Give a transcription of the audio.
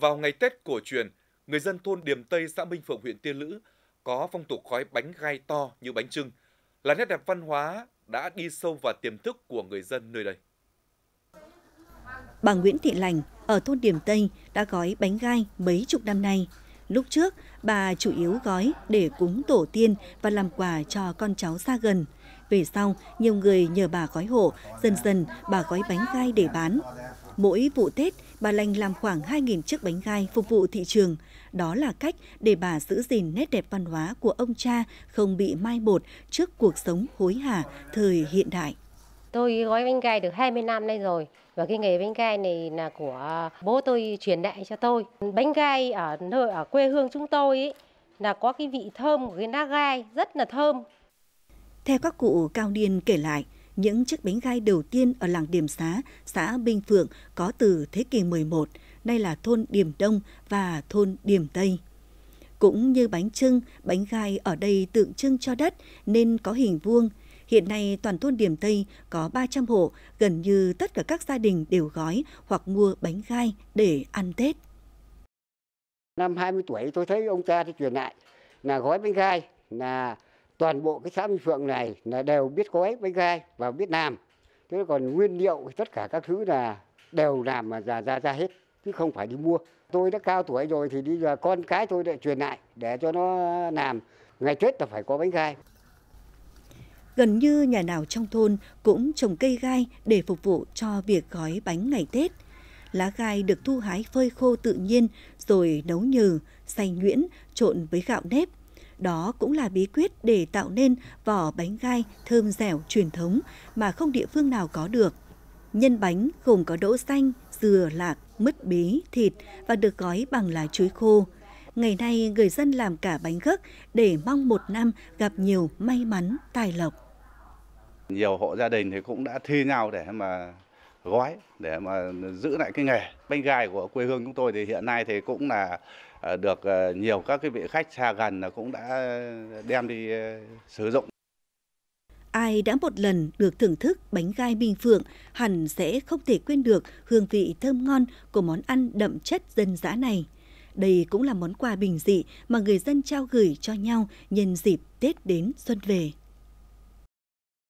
Vào ngày Tết cổ truyền, người dân thôn Điềm Tây, xã Minh Phượng, huyện Tiên Lữ có phong tục gói bánh gai to như bánh trưng, là nét đẹp văn hóa đã đi sâu vào tiềm thức của người dân nơi đây. Bà Nguyễn Thị Lành ở thôn Điềm Tây đã gói bánh gai mấy chục năm nay. Lúc trước, bà chủ yếu gói để cúng tổ tiên và làm quà cho con cháu xa gần. Về sau, nhiều người nhờ bà gói hộ, dần dần bà gói bánh gai để bán. Mỗi vụ Tết, bà Lành làm khoảng 2.000 chiếc bánh gai phục vụ thị trường. Đó là cách để bà giữ gìn nét đẹp văn hóa của ông cha không bị mai bột trước cuộc sống hối hả thời hiện đại. Tôi gói bánh gai được 20 năm nay rồi và cái nghề bánh gai này là của bố tôi truyền đại cho tôi. Bánh gai ở nơi ở quê hương chúng tôi ấy, là có cái vị thơm của cái lá gai rất là thơm. Theo các cụ cao niên kể lại, những chiếc bánh gai đầu tiên ở làng Điểm Xá, xã Bình Phượng có từ thế kỷ 11, nay là thôn Điểm Đông và thôn Điểm Tây. Cũng như bánh trưng, bánh gai ở đây tượng trưng cho đất nên có hình vuông. Hiện nay toàn thôn Điểm Tây có 300 hộ, gần như tất cả các gia đình đều gói hoặc mua bánh gai để ăn Tết. Năm 20 tuổi tôi thấy ông cha thì truyền lại là gói bánh gai là toàn bộ cái xã Minh Phượng này là đều biết gói bánh gai và biết làm. Thế còn nguyên liệu tất cả các thứ là đều làm mà ra ra ra hết chứ không phải đi mua. Tôi đã cao tuổi rồi thì đi giờ con cái tôi lại truyền lại để cho nó làm. Ngày Tết là phải có bánh gai. Gần như nhà nào trong thôn cũng trồng cây gai để phục vụ cho việc gói bánh ngày Tết. Lá gai được thu hái phơi khô tự nhiên rồi nấu nhừ, xay nhuyễn, trộn với gạo nếp, đó cũng là bí quyết để tạo nên vỏ bánh gai thơm dẻo truyền thống mà không địa phương nào có được. Nhân bánh gồm có đỗ xanh, dừa, lạc, mứt bí, thịt và được gói bằng lá chuối khô. Ngày nay, người dân làm cả bánh gấc để mong một năm gặp nhiều may mắn, tài lộc. Nhiều hộ gia đình thì cũng đã thi nhau để mà gói để mà giữ lại cái nghề. Bánh gai của quê hương chúng tôi thì hiện nay thì cũng là ờ, được ờ, nhiều các cái vị khách xa gần là cũng đã ờ, đem đi sử dụng. Ai đã một lần được thưởng thức bánh gai Bình Phượng hẳn sẽ không thể quên được hương vị thơm ngon của món ăn đậm chất dân dã này. Đây cũng là món quà bình dị mà người dân trao gửi cho nhau nhân dịp Tết đến xuân về.